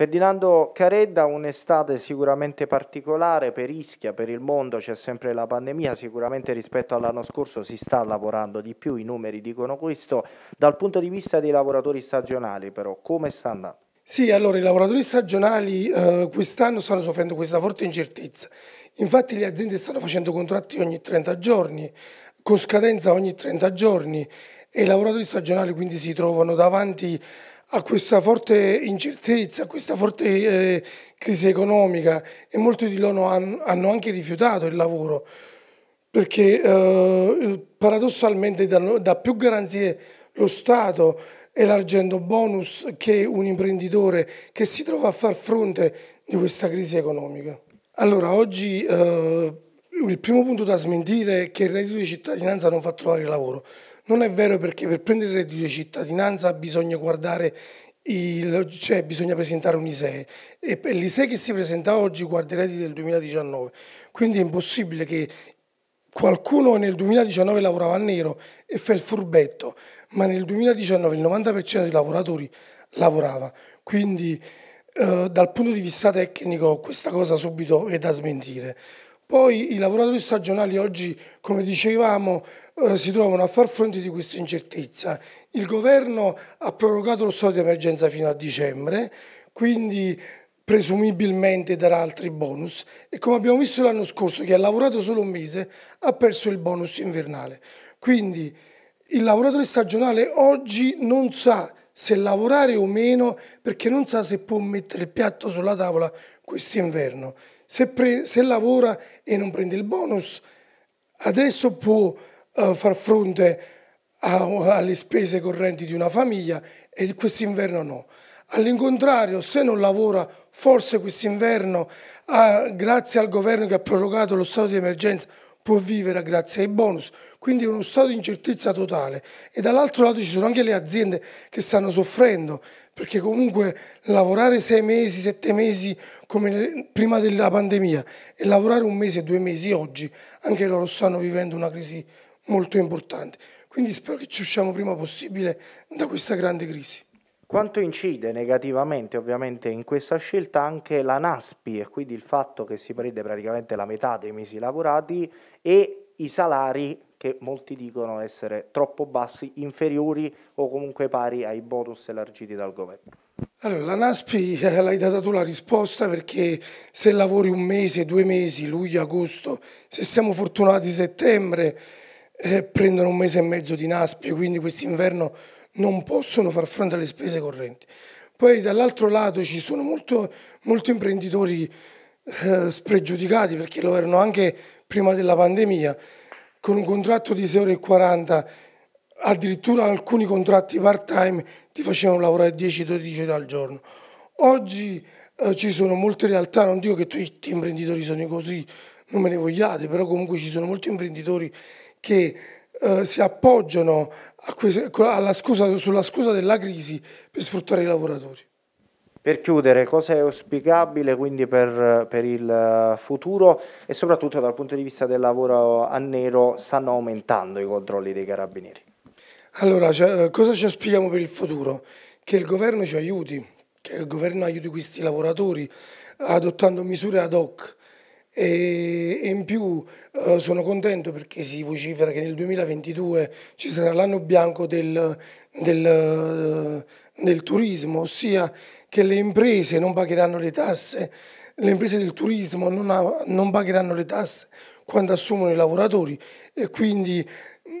Ferdinando Caredda, un'estate sicuramente particolare per Ischia, per il mondo, c'è sempre la pandemia, sicuramente rispetto all'anno scorso si sta lavorando di più, i numeri dicono questo. Dal punto di vista dei lavoratori stagionali però, come sta andando? Sì, allora i lavoratori stagionali eh, quest'anno stanno soffrendo questa forte incertezza. Infatti le aziende stanno facendo contratti ogni 30 giorni, con scadenza ogni 30 giorni e i lavoratori stagionali quindi si trovano davanti a questa forte incertezza, a questa forte eh, crisi economica e molti di loro han, hanno anche rifiutato il lavoro perché eh, paradossalmente dà più garanzie lo Stato elargendo bonus che un imprenditore che si trova a far fronte di questa crisi economica. Allora, oggi eh, il primo punto da smentire è che il reddito di cittadinanza non fa trovare lavoro. Non è vero perché per prendere il reddito di cittadinanza bisogna guardare il, cioè bisogna presentare un ISEE e per l'ISEE che si presenta oggi guarda i redditi del 2019 quindi è impossibile che qualcuno nel 2019 lavorava a nero e fa il furbetto ma nel 2019 il 90% dei lavoratori lavorava quindi eh, dal punto di vista tecnico questa cosa subito è da smentire poi i lavoratori stagionali oggi, come dicevamo, eh, si trovano a far fronte di questa incertezza. Il governo ha prorogato lo stato di emergenza fino a dicembre, quindi presumibilmente darà altri bonus e come abbiamo visto l'anno scorso chi ha lavorato solo un mese ha perso il bonus invernale. Quindi il lavoratore stagionale oggi non sa se lavorare o meno perché non sa se può mettere il piatto sulla tavola quest'inverno. Se, se, lavora e non prende il bonus, adesso può uh, far fronte a, alle spese correnti di una famiglia e quest'inverno no. All'incontrario, se non lavora, forse quest'inverno, uh, ah, grazie al governo che ha prorogato lo stato di emergenza, può vivere grazie ai bonus, quindi è uno stato di incertezza totale e dall'altro lato ci sono anche le aziende che stanno soffrendo perché comunque lavorare sei mesi, sette mesi come prima della pandemia e lavorare un mese, due mesi oggi, anche loro stanno vivendo una crisi molto importante. Quindi spero che ci usciamo prima possibile da questa grande crisi. Quanto incide negativamente ovviamente in questa scelta anche la NASPI e quindi il fatto che si prende praticamente la metà dei mesi lavorati e i salari che molti dicono essere troppo bassi, inferiori o comunque pari ai bonus elargiti dal governo. Allora, la NASPI eh, l'hai data tu la risposta perché se lavori un mese, due mesi, luglio, agosto, se siamo fortunati settembre, eh, prendono un mese e mezzo di naspio, quindi quest'inverno non possono far fronte alle spese correnti. Poi dall'altro lato ci sono molto, molto imprenditori eh, spregiudicati, perché lo erano anche prima della pandemia, con un contratto di 6,40 ore addirittura alcuni contratti part time ti facevano lavorare 10-12 ore al giorno. Oggi eh, ci sono molte realtà, non dico che tutti gli imprenditori sono così, non me ne vogliate, però comunque ci sono molti imprenditori che eh, si appoggiano scusa, sulla scusa della crisi per sfruttare i lavoratori. Per chiudere, cosa è auspicabile quindi per, per, il futuro e soprattutto dal punto di vista del lavoro a nero stanno aumentando i controlli dei carabinieri? Allora, cioè, cosa ci auspichiamo per il futuro? Che il governo ci aiuti, che il governo aiuti questi lavoratori adottando misure ad hoc, e, in più eh, sono contento perché si vocifera che nel 2022 ci sarà l'anno bianco del, del, del turismo, ossia che le imprese non pagheranno le tasse le imprese del turismo non, ha, non pagheranno le tasse quando assumono i lavoratori e quindi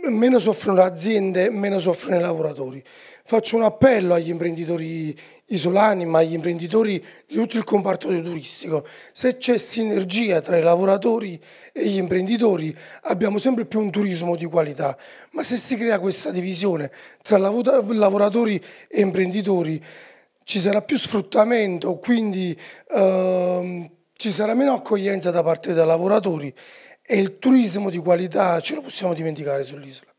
meno soffrono le aziende, meno soffrono i lavoratori. Faccio un appello agli imprenditori isolani, ma agli imprenditori di tutto il comparto turistico. Se c'è sinergia tra i lavoratori e gli imprenditori, abbiamo sempre più un turismo di qualità. Ma se si crea questa divisione tra lavoratori e imprenditori, ci sarà più sfruttamento, quindi ehm, ci sarà meno accoglienza da parte dei lavoratori e il turismo di qualità ce lo possiamo dimenticare sull'isola.